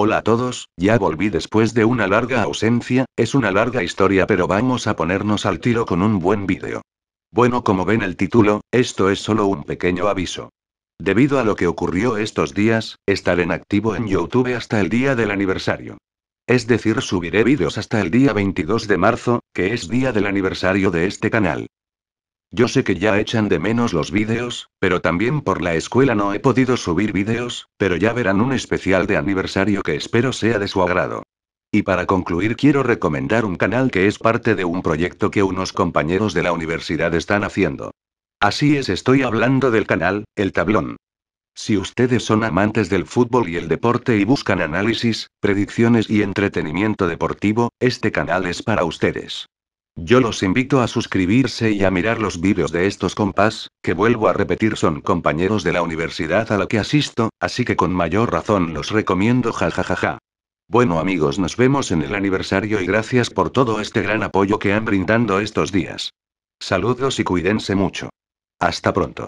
Hola a todos, ya volví después de una larga ausencia, es una larga historia pero vamos a ponernos al tiro con un buen vídeo. Bueno como ven el título, esto es solo un pequeño aviso. Debido a lo que ocurrió estos días, estaré en activo en YouTube hasta el día del aniversario. Es decir, subiré vídeos hasta el día 22 de marzo, que es día del aniversario de este canal. Yo sé que ya echan de menos los vídeos, pero también por la escuela no he podido subir vídeos, pero ya verán un especial de aniversario que espero sea de su agrado. Y para concluir quiero recomendar un canal que es parte de un proyecto que unos compañeros de la universidad están haciendo. Así es, estoy hablando del canal, El Tablón. Si ustedes son amantes del fútbol y el deporte y buscan análisis, predicciones y entretenimiento deportivo, este canal es para ustedes. Yo los invito a suscribirse y a mirar los vídeos de estos compás, que vuelvo a repetir son compañeros de la universidad a la que asisto, así que con mayor razón los recomiendo jajajaja. Bueno amigos nos vemos en el aniversario y gracias por todo este gran apoyo que han brindando estos días. Saludos y cuídense mucho. Hasta pronto.